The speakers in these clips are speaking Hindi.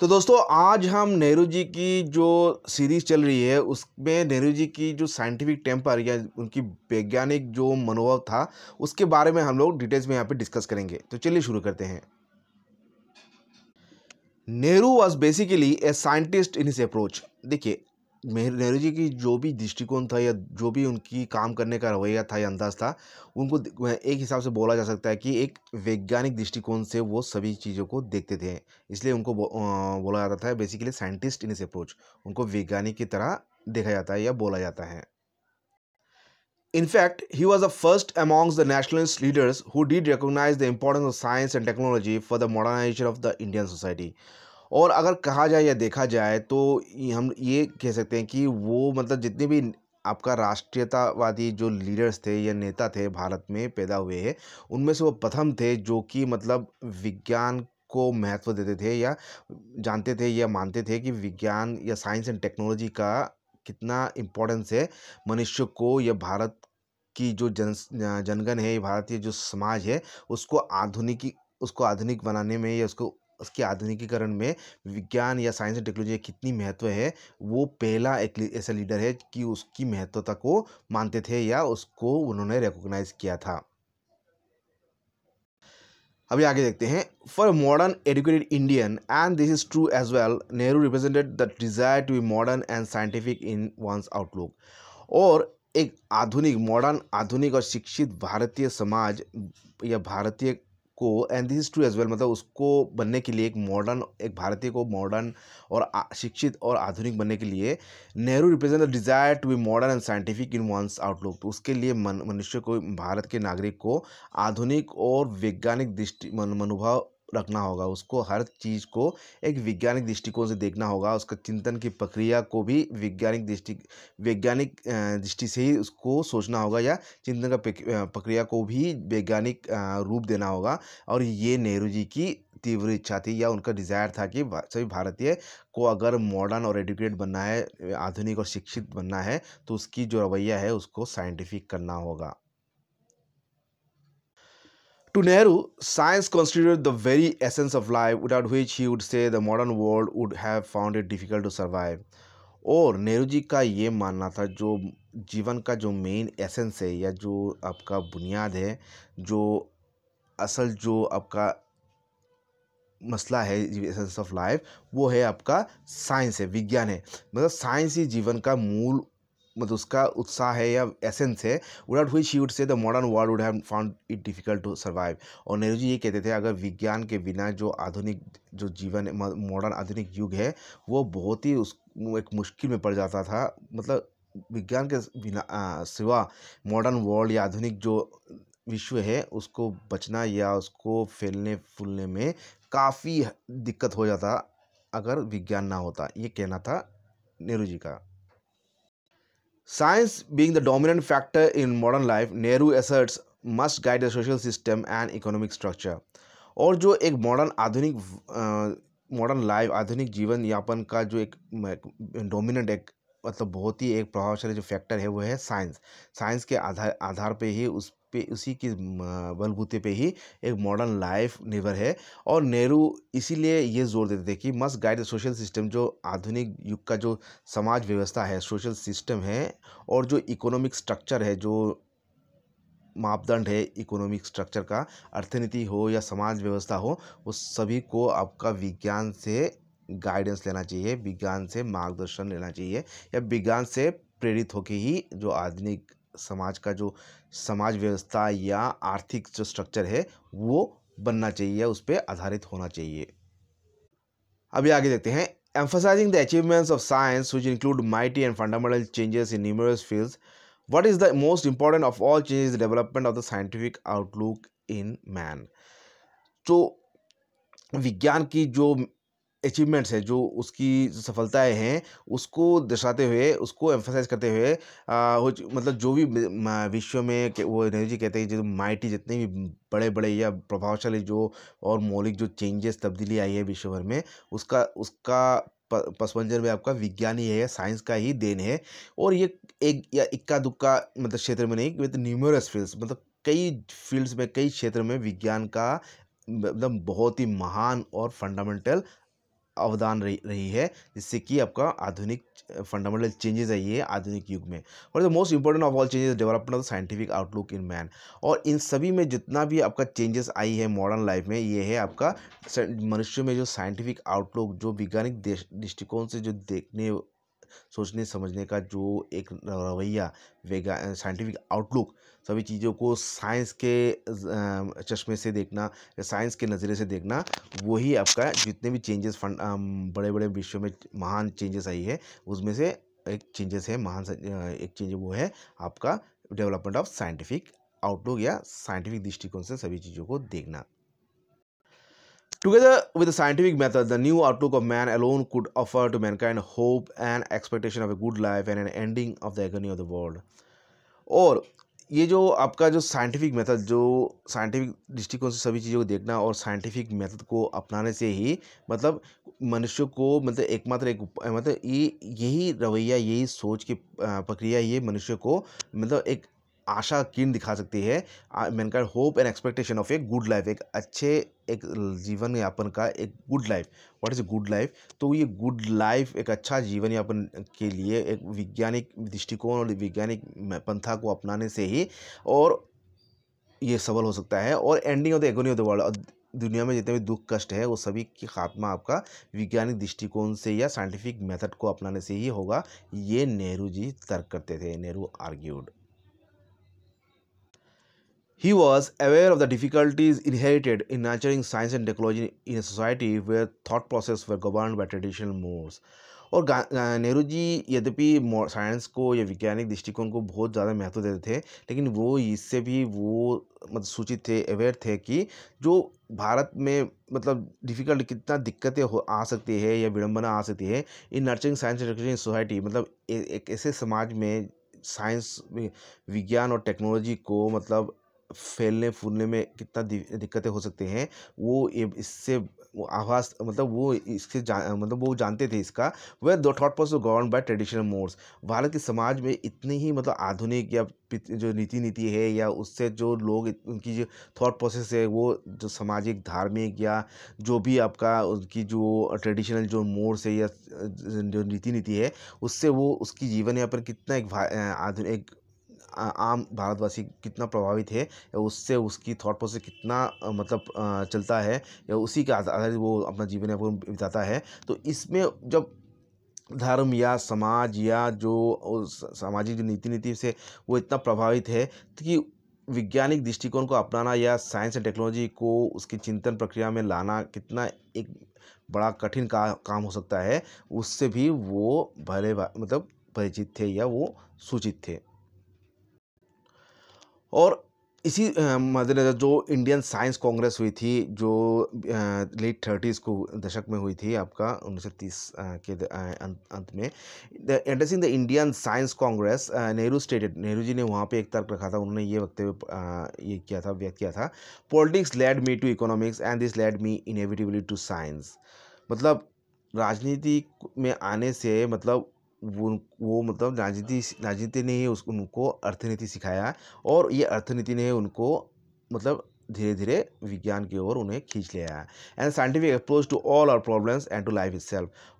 तो दोस्तों आज हम नेहरू जी की जो सीरीज़ चल रही है उसमें नेहरू जी की जो साइंटिफिक टेम्पर या उनकी वैज्ञानिक जो मनोभाव था उसके बारे में हम लोग डिटेल्स में यहाँ पे डिस्कस करेंगे तो चलिए शुरू करते हैं Nehru was basically a scientist in his approach देखिए नेहरू जी की जो भी दृष्टिकोण था या जो भी उनकी काम करने का रवैया था या अंदाज था उनको एक हिसाब से बोला जा सकता है कि एक वैज्ञानिक दृष्टिकोण से वो सभी चीज़ों को देखते थे इसलिए उनको बोला जाता था बेसिकली साइंटिस्ट इन इस अप्रोच उनको वैज्ञानिक की तरह देखा जाता है या बोला जाता है in fact he was the first amongst the nationalist leaders who did recognise the importance of science and technology for the modernisation of the Indian society और अगर कहा जाए या देखा जाए तो हम ये कह सकते हैं कि वो मतलब जितने भी आपका राष्ट्रीयतावादी जो लीडर्स थे या नेता थे भारत में पैदा हुए हैं उनमें से वो प्रथम थे जो कि मतलब विज्ञान को महत्व देते थे या जानते थे या मानते थे कि विज्ञान या साइंस एंड टेक्नोलॉजी का कितना इम्पोर्टेंस है मनुष्य को या भारत की जो जन जनगण है भारतीय जो समाज है उसको आधुनिकी उसको आधुनिक बनाने में या उसको उसके आधुनिकीकरण में विज्ञान या साइंस एंड टेक्नोलॉजी कितनी महत्व है वो पहला एक ऐसा लीडर है कि उसकी महत्वता को मानते थे या उसको उन्होंने रिकोगनाइज किया था अभी आगे देखते हैं for modern educated Indian and this is true as well Nehru represented the desire to be modern and scientific in one's outlook और एक आधुनिक मॉडर्न आधुनिक और शिक्षित भारतीय समाज या भारतीय को and this is true as well मतलब उसको बनने के लिए एक मॉडर्न एक भारतीय को मॉडर्न और शिक्षित और आधुनिक बनने के लिए Nehru represent the desire to be modern and scientific in one's outlook तो उसके लिए मनुष्य को भारत के नागरिक को आधुनिक और वैज्ञानिक दृष्टि मनोभाव रखना होगा उसको हर चीज़ को एक वैज्ञानिक दृष्टिकोण से देखना होगा उसका चिंतन की प्रक्रिया को भी वैज्ञानिक दृष्टि वैज्ञानिक दृष्टि से ही उसको सोचना होगा या चिंतन का प्रक्रिया को भी वैज्ञानिक रूप देना होगा और ये नेहरू जी की तीव्र इच्छा थी या उनका डिज़ायर था कि सभी भारतीय को अगर मॉडर्न और एडुकेट बनना है आधुनिक और शिक्षित बनना है तो उसकी जो रवैया है उसको साइंटिफिक करना होगा To Nehru, science constituted the very essence of life, without which he would say the modern world would have found it difficult to survive. और नेहरू जी का ये मानना था जो जीवन का जो मेन एसेंस है या जो आपका बुनियाद है जो असल जो आपका मसला है एसेंस ऑफ लाइफ वो है आपका साइंस है विज्ञान है मतलब साइंस ही जीवन का मूल मतलब उसका उत्साह है या एसेंस है विदाउट हुई she would say the modern world would have found it difficult to survive और नेहरू जी ये कहते थे अगर विज्ञान के बिना जो आधुनिक जो जीवन मॉडर्न आधुनिक युग है वो बहुत ही उस एक मुश्किल में पड़ जाता था मतलब विज्ञान के बिना सिवा मॉडर्न वर्ल्ड या आधुनिक जो विश्व है उसको बचना या उसको फैलने फूलने में काफ़ी दिक्कत हो जाता अगर विज्ञान ना होता ये कहना था नेहरू जी का Science being the dominant factor in modern life, Nehru asserts must guide the social system and economic structure. और जो एक मॉडर्न आधुनिक मॉडर्न लाइफ आधुनिक जीवन यापन का जो एक डोमिनेंट एक मतलब बहुत ही एक प्रभावशाली जो फैक्टर है वो है साइंस साइंस के आधार आधार पे ही उस पे उसी के बलबूते पे ही एक मॉडर्न लाइफ निर्भर है और नेहरू इसीलिए ये जोर देते थे कि मस्ट गाइड सोशल सिस्टम जो आधुनिक युग का जो समाज व्यवस्था है सोशल सिस्टम है और जो इकोनॉमिक स्ट्रक्चर है जो मापदंड है इकोनॉमिक स्ट्रक्चर का अर्थनीति हो या समाज व्यवस्था हो उस सभी को आपका विज्ञान से गाइडेंस लेना चाहिए विज्ञान से मार्गदर्शन लेना चाहिए या विज्ञान से प्रेरित होकर ही जो आधुनिक समाज का जो समाज व्यवस्था या आर्थिक जो स्ट्रक्चर है वो बनना चाहिए उस पर आधारित होना चाहिए अभी आगे देखते हैं emphasising the achievements of science which include mighty and fundamental changes in numerous field what is the most important of all changes development of the scientific outlook in man जो विज्ञान की जो अचीवमेंट्स हैं जो उसकी सफलताएं हैं उसको दर्शाते हुए उसको एम्फोसाइज करते हुए आ, मतलब जो भी विश्व में वो नेहरू जी कहते हैं जो माइटी जितने भी बड़े बड़े या प्रभावशाली जो और मौलिक जो चेंजेस तब्दीली आई है विश्व भर में उसका उसका पसमंजर में आपका विज्ञान ही है साइंस का ही देन है और ये एक या इक्का दुक्का मतलब क्षेत्र में नहीं विद न्यूमरस फील्ड्स मतलब कई फील्ड्स में कई क्षेत्र में विज्ञान का मतलब बहुत ही महान और फंडामेंटल अवदान रही रही है जिससे कि आपका आधुनिक फंडामेंटल चेंजेस आई है आधुनिक युग में और the most important of all changes development of scientific outlook in man और इन सभी में जितना भी आपका चेंजेस आई है मॉडर्न लाइफ में ये है आपका मनुष्य में जो साइंटिफिक आउटलुक जो वैज्ञानिक दृष्टिकोण से जो देखने सोचने समझने का जो एक रवैया साइंटिफिक आउटलुक सभी चीज़ों को साइंस के चश्मे से देखना या साइंस के नज़रे से देखना वही आपका जितने भी चेंजेस फंड बड़े बड़े विश्व में महान चेंजेस आई है उसमें से एक चेंजेस है महान एक चेंज वो है आपका डेवलपमेंट ऑफ साइंटिफिक आउटलुक या साइंटिफिक दृष्टिकोण से सभी चीज़ों को देखना together with scientific method the new outlook of man alone could offer to mankind hope and expectation of a good life and an ending of the agony of the world और ये जो आपका जो साइंटिफिक मेथड जो साइंटिफिक दृष्टिकोण से सभी चीज़ों को देखना और साइंटिफिक मेथड को अपनाने से ही मतलब मनुष्य को मतलब एकमात्र एक मतलब ये यही रवैया यही सोच की प्रक्रिया ये मनुष्य को मतलब एक आशा किरण दिखा सकती है mankind hope and expectation of a good life एक अच्छे एक जीवन यापन का एक good life what is a good life तो ये गुड लाइफ एक अच्छा जीवन यापन के लिए एक वैज्ञानिक दृष्टिकोण और वैज्ञानिक पंथा को अपनाने से ही और ये सबल हो सकता है और ending of the agony of the world दुनिया में जितने भी दुख कष्ट है वो सभी की खात्मा आपका वैज्ञानिक दृष्टिकोण से या साइंटिफिक मेथड को अपनाने से ही होगा ये नेहरू जी तर्क करते थे Nehru argued He was aware of the difficulties inherited in nurturing science and technology in a society where thought processes were governed by traditional modes. और नेहरू जी यद्यपि साइंस को या वैज्ञानिक दृष्टिकोण को बहुत ज़्यादा महत्व देते थे लेकिन वो इससे भी वो मतलब सूचित थे अवेयर थे कि जो भारत में मतलब डिफ़िकल्ट कितना दिक्कतें हो आ सकती है या विडम्बना आ सकती है in nurturing science and society मतलब एक ऐसे समाज में साइंस विज्ञान और टेक्नोलॉजी को मतलब फैलने फूलने में कितना दिक्कतें हो सकती हैं वो इससे वो आवास मतलब वो इसके जा, मतलब वो जानते थे इसका वह दो thought process govern by traditional modes Bharat के समाज में इतनी ही मतलब आधुनिक या जो नीति नीति है या उससे जो लोग उनकी जो थॉट प्रोसेस है वो जो सामाजिक धार्मिक या जो भी आपका उनकी जो ट्रेडिशनल जो मोड्स है या जो नीति नीति है उससे वो उसकी जीवन यहाँ पर कितना एक आधुनिक आम भारतवासी कितना प्रभावित है या उससे उसकी थॉट प्रोसेस कितना मतलब चलता है या उसी के आधारित वो अपना जीवन यापन बिताता है तो इसमें जब धर्म या समाज या जो सामाजिक जो नीति नीति से वो इतना प्रभावित है तो कि वैज्ञानिक दृष्टिकोण को अपनाना या साइंस एंड टेक्नोलॉजी को उसकी चिंतन प्रक्रिया में लाना कितना एक बड़ा कठिन का, काम हो सकता है उससे भी वो भले मतलब परिचित थे या वो सूचित थे और इसी मद्देनज़र जो इंडियन साइंस कांग्रेस हुई थी जो लेट थर्टीज़ को दशक में हुई थी आपका उन्नीस सौ तीस के अं, अंत में addressing the Indian science congress Nehru stated Nehru ji ने वहाँ पे एक तर्क रखा था उन्होंने ये वक्त हुए ये किया था व्यक्त किया था politics led me to economics and this led me inevitably to science मतलब राजनीति में आने से मतलब वो वो मतलब राजनीति राजनीति ने ही उस उनको अर्थनीति सिखाया और ये अर्थनीति ने उनको मतलब धीरे धीरे विज्ञान की ओर उन्हें खींच ले आया and scientific approach to all our problems and to life is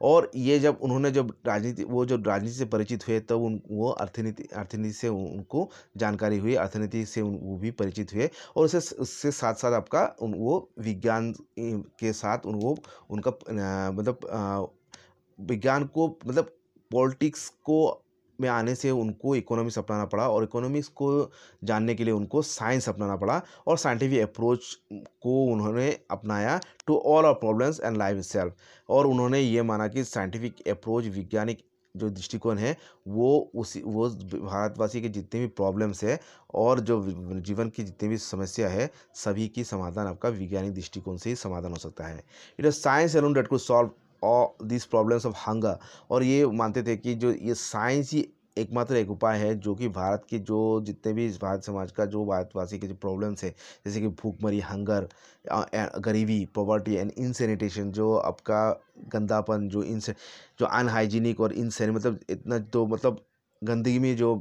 और ये जब उन्होंने जब राजनीति वो जब राजनीति से परिचित हुए तब उन वो अर्थनीति अर्थनीति से उनको जानकारी हुई अर्थनीति से उन वो भी परिचित हुए और उससे उससे साथ साथ आपका उन वो विज्ञान के साथ उन वो उनका मतलब विज्ञान को मतलब पॉलिटिक्स को में आने से उनको इकोनॉमिक्स अपनाना पड़ा और इकोनॉमिक्स को जानने के लिए उनको साइंस अपनाना पड़ा और साइंटिफिक अप्रोच को उन्होंने अपनाया to all our problems and life self और उन्होंने ये माना कि साइंटिफिक अप्रोच वैज्ञानिक जो दृष्टिकोण है वो उसी वो भारतवासी के जितने भी प्रॉब्लम्स है और जो जीवन की जितनी भी समस्या है सभी की समाधान आपका वैज्ञानिक दृष्टिकोण से ही समाधान हो सकता है it is science alone that to solve all this problems of hunger और ये मानते थे कि जो ये साइंस ही एकमात्र एक उपाय है जो कि भारत के जो जितने भी भारत समाज का जो भारतवासी के जो प्रॉब्लम्स है जैसे कि भूखमरी हंगर गरीबी पॉवर्टी एंड इनसेनिटेशन जो आपका गंदापन जो इन जो अनहाइजीनिक और इनसेन मतलब इतना तो मतलब गंदगी में जो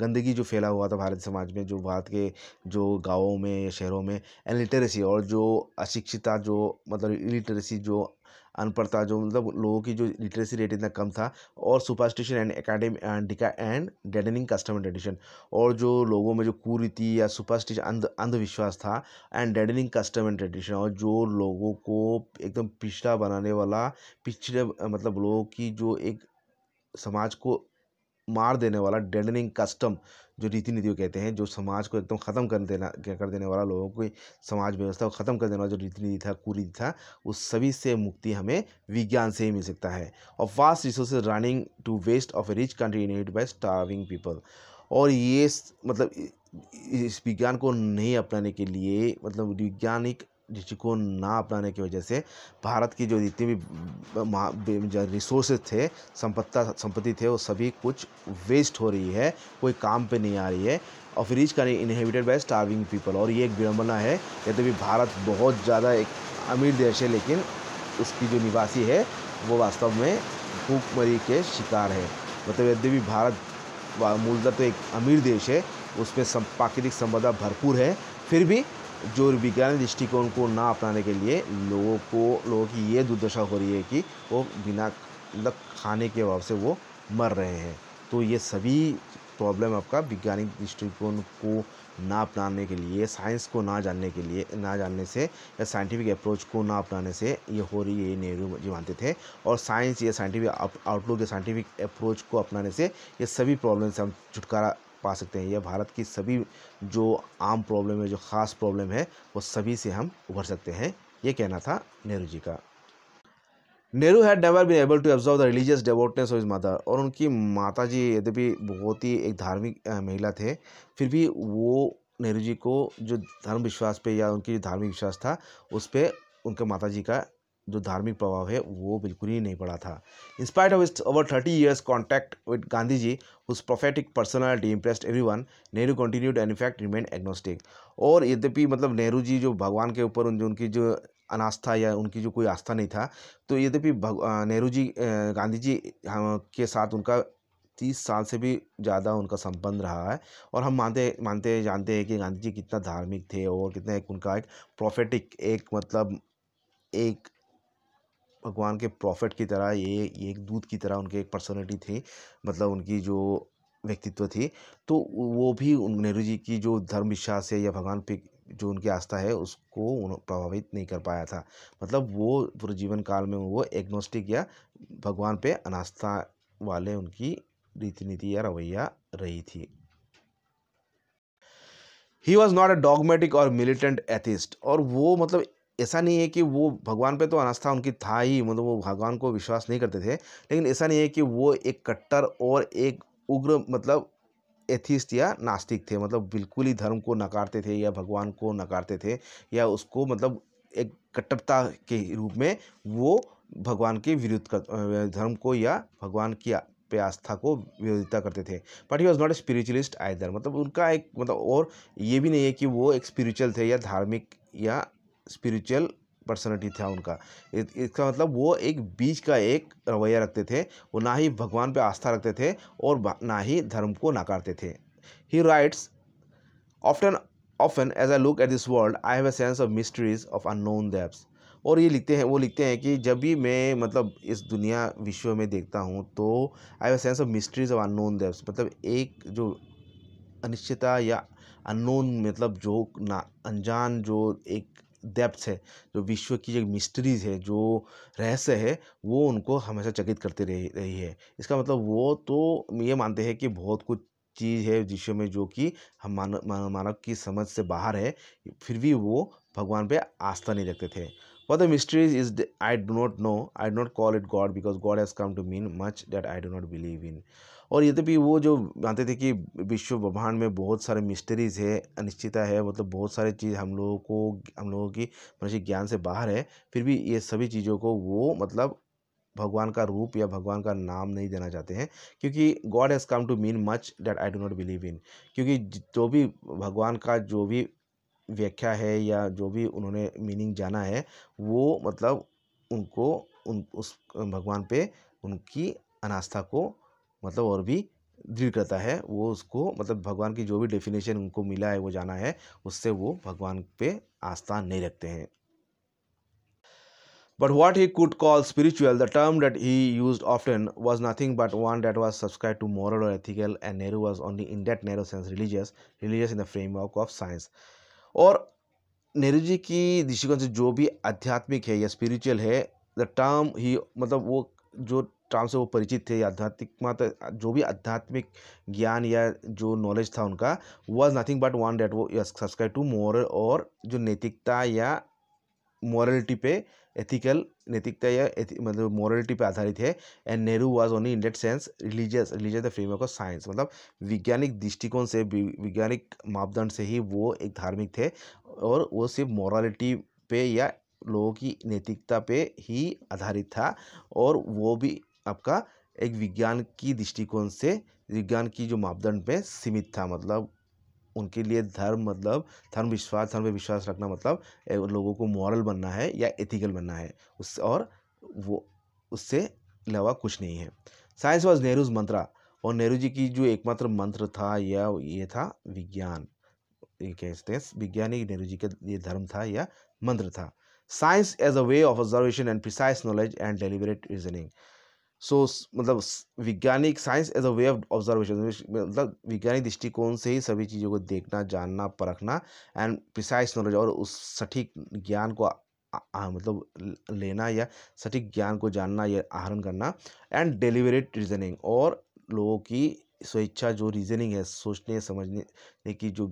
गंदगी जो फैला हुआ था भारत समाज में जो भारत के जो गांवों में शहरों में एंड लिटरेसी और जो अशिक्षिता जो मतलब इलिटरेसी जो अनपढ़ता जो मतलब लोगों की जो लिटरेसी रेट इतना कम था और superstition and academy and deadening customer tradition और जो लोगों में जो कुरीति या सुपरस्टिशन अंध अंधविश्वास था and deadening custom and tradition और जो लोगों को एकदम पिछड़ा बनाने वाला पिछड़े मतलब लोगों की जो एक समाज को मार देने वाला डेडनिंग कस्टम जो रीति नीतियों कहते हैं जो समाज को एकदम ख़त्म कर देना क्या कर देने वाला लोगों की समाज व्यवस्था को ख़त्म कर देने वाला जो रीति नीति था कुरीति था उस सभी से मुक्ति हमें विज्ञान से ही मिल सकता है और fast resource running to waste of a rich country in by starving people और ये मतलब इस विज्ञान को नहीं अपनाने के लिए मतलब वैज्ञानिक दृष्टिकोण ना अपनाने की वजह से भारत की जो जितनी भी रिसोर्सेज थे संपत्ता संपत्ति थे वो सभी कुछ वेस्ट हो रही है कोई काम पे नहीं आ रही है और फिर इसका का इनहेबिटेड बाय स्टार्विंग पीपल और ये एक विडम्बना है यद्यपि तो भारत बहुत ज़्यादा एक अमीर देश है लेकिन उसकी जो निवासी है वो वास्तव में भूखमरी के शिकार है मतलब यद्यपि भारत मूलतः तो एक अमीर देश है उसमें प्राकृतिक संपदा भरपूर है फिर भी जो विज्ञान दृष्टिकोण को ना अपनाने के लिए लोगों को लोगों की ये दुर्दशा हो रही है कि वो बिना मतलब खाने के अभाव से वो मर रहे हैं तो ये सभी प्रॉब्लम आपका वैज्ञानिक दृष्टिकोण को ना अपनाने के लिए साइंस को ना जानने के लिए ना जानने से या साइंटिफिक अप्रोच को ना अपनाने से ये हो रही है ये नेहरू जी मानते थे और साइंस या साइंटिफिक आउटलुक या साइंटिफिक अप्रोच को अपनाने से ये सभी प्रॉब्लम से हम छुटकारा पा सकते हैं यह भारत की सभी जो आम प्रॉब्लम है जो ख़ास प्रॉब्लम है वो सभी से हम उभर सकते हैं ये कहना था नेहरू जी का Nehru had never been able to observe the religious devoutness of his mother और उनकी माता जी यद्यपि बहुत ही एक धार्मिक महिला थे फिर भी वो नेहरू जी को जो धर्म विश्वास पे या उनकी जो धार्मिक विश्वास था उस पर उनके माता जी का जो धार्मिक प्रभाव है वो बिल्कुल ही नहीं पड़ा था in spite of over thirty years contact with Gandhi ji उस prophetic personality impressed every one Nehru continued and effect remain agnostic और यद्यपि मतलब नेहरू जी जो भगवान के ऊपर उन, उनकी जो अनास्था या उनकी जो कोई आस्था नहीं था तो यद्यपि नेहरू जी गांधी जी के साथ उनका तीस साल से भी ज़्यादा उनका संबंध रहा है और हम मानते मानते जानते हैं कि गांधी जी कितना धार्मिक थे और कितना एक उनका एक प्रोफेटिक एक मतलब एक भगवान के प्रॉफिट की तरह ये एक दूध की तरह उनके एक पर्सनैलिटी थी मतलब उनकी जो व्यक्तित्व थी तो वो भी नेहरू जी की जो धर्म विश्वास है या भगवान पे जो उनकी आस्था है उसको प्रभावित नहीं कर पाया था मतलब वो पूरे जीवन काल में वो एग्नोस्टिक या भगवान पे अनास्था वाले उनकी रीति नीति या रवैया रही थी he was not a dogmatic और मिलिटेंट एथिस्ट और वो मतलब ऐसा नहीं है कि वो भगवान पे तो अनास्था उनकी था ही मतलब वो भगवान को विश्वास नहीं करते थे लेकिन ऐसा नहीं है कि वो एक कट्टर और एक उग्र मतलब एथिस्ट या नास्तिक थे मतलब बिल्कुल ही धर्म को नकारते थे या भगवान को नकारते थे या उसको मतलब एक कट्टरता के रूप में वो भगवान के विरुद्ध धर्म को या भगवान की पे आस्था को विरोधिता करते थे but he was not a spiritualist either मतलब उनका एक मतलब और ये भी नहीं है कि वो एक स्पिरिचुअल थे या धार्मिक या स्पिरिचुअल पर्सनलिटी था उनका इसका मतलब वो एक बीच का एक रवैया रखते थे वो ना ही भगवान पे आस्था रखते थे और ना ही धर्म को नकारते थे he writes often often as I look at this world I have a sense of mysteries of unknown depths और ये लिखते हैं वो लिखते हैं कि जब भी मैं मतलब इस दुनिया विश्व में देखता हूँ तो I have sense of mysteries of unknown depths मतलब एक जो अनिश्चितता या अननोन मतलब जो ना अनजान जो एक डेप्थ है जो विश्व की जो मिस्ट्रीज़ है जो रहस्य है वो उनको हमेशा चकित करती रही है इसका मतलब वो तो ये मानते हैं कि बहुत कुछ चीज़ है विश्व में जो कि हम मानव मानव की समझ से बाहर है फिर भी वो भगवान पे आस्था नहीं रखते थे But the mysteries is I do not know I do not call it God because God has come to mean much that I do not believe in और यद्यपि वो जो मानते थे कि विश्व ब्रह्मांड में बहुत सारे मिस्टरीज़ है अनिश्चितता है मतलब बहुत सारे चीज़ हम लोगों को हम लोगों की मनुष्य ज्ञान से बाहर है फिर भी ये सभी चीज़ों को वो मतलब भगवान का रूप या भगवान का नाम नहीं देना चाहते हैं क्योंकि God has come to mean much that I do not believe in क्योंकि जो भी भगवान का जो भी व्याख्या है या जो भी उन्होंने मीनिंग जाना है वो मतलब उनको उन उस भगवान पे उनकी अनास्था को मतलब और भी दृढ़ करता है वो उसको मतलब भगवान की जो भी डेफिनेशन उनको मिला है वो जाना है उससे वो भगवान पे आस्था नहीं रखते हैं but what he could call spiritual the term that he use of often was nothing but one that was subscribe to moral और ethical and Nehru was only in that Nehru sense religious religious in the framework of science और नेहरू जी की दृष्टिकोण से जो भी आध्यात्मिक है या स्पिरिचुअल है द टर्म ही मतलब वो जो टर्म से वो परिचित थे आध्यात्मिक मत जो भी आध्यात्मिक ज्ञान या जो नॉलेज था उनका was nothing but one that वो सब्सक्राइब टू मॉरल और जो नैतिकता या मॉरलिटी पे एथिकल नैतिकता या मतलब मॉरलिटी पे आधारित है and Nehru was only in that sense religious religious the framework of science मतलब वैज्ञानिक दृष्टिकोण से वैज्ञानिक मापदंड से ही वो एक धार्मिक थे और वो सिर्फ मॉरलिटी पे या लोगों की नैतिकता पे ही आधारित था और वो भी आपका एक विज्ञान की दृष्टिकोण से विज्ञान की जो मापदंड में सीमित था मतलब उनके लिए धर्म मतलब धर्म विश्वास धर्म पर विश्वास रखना मतलब लोगों को मॉरल बनना है या एथिकल बनना है उस और वो उससे अलावा कुछ नहीं है साइंस वॉज नेहरूज मंत्रा और नेहरू जी की जो एकमात्र मंत्र था या ये था विज्ञान ये कहते हैं विज्ञानिक नेहरू जी का ये धर्म था या मंत्र था science as a way of observation and precise knowledge and deliberate reasoning so मतलब वैज्ञानिक science as a way of observation मतलब वैज्ञानिक दृष्टिकोण से ही सभी चीज़ों को देखना जानना परखना एंड प्रिसाइस नॉलेज और उस सटीक ज्ञान को आ, मतलब लेना या सटीक ज्ञान को जानना या आहरण करना एंड डिलीवरेट रीजनिंग और लोगों की स्वेच्छा जो रीजनिंग है सोचने समझने की जो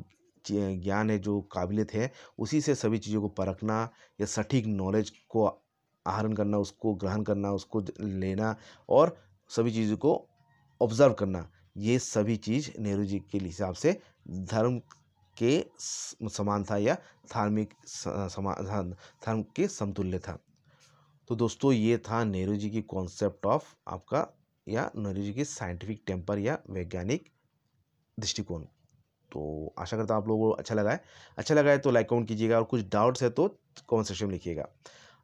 ज्ञान है जो काबिलियत है उसी से सभी चीज़ों को परखना या सटीक नॉलेज को आहरण करना उसको ग्रहण करना उसको लेना और सभी चीज़ों को ऑब्जर्व करना ये सभी चीज़ नेहरू जी के हिसाब से धर्म के समान था या धार्मिक समान धर्म के समतुल्य था तो दोस्तों ये था नेहरू जी की कॉन्सेप्ट ऑफ आपका या नेहरू जी की साइंटिफिक टेम्पर या वैज्ञानिक दृष्टिकोण तो आशा करता हूँ आप लोगों को अच्छा लगा है अच्छा लगा है तो लाइक कमेंट कीजिएगा और कुछ डाउट्स है तो कमेंट सेक्शन में लिखिएगा